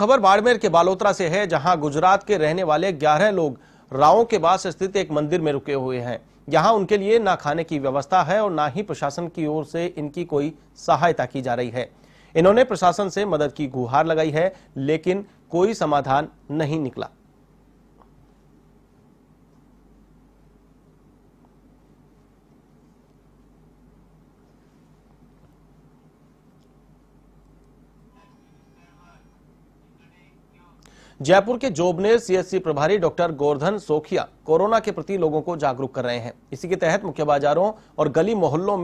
खबर बाड़मेर के बालोतरा से है जहां गुजरात के रहने वाले 11 लोग राव के पास स्थित एक मंदिर में रुके हुए हैं यहां उनके लिए ना खाने की व्यवस्था है और ना ही प्रशासन की ओर से इनकी कोई सहायता की जा रही है इन्होंने प्रशासन से मदद की गुहार लगाई है लेकिन कोई समाधान नहीं निकला जयपुर के जोबनेर सीएससी प्रभारी डॉक्टर गोर्धन सोखिया कोरोना के प्रति लोगों को जागरूक कर रहे हैं इसी के तहत मुख्य बाजारों और गली मोहल्लों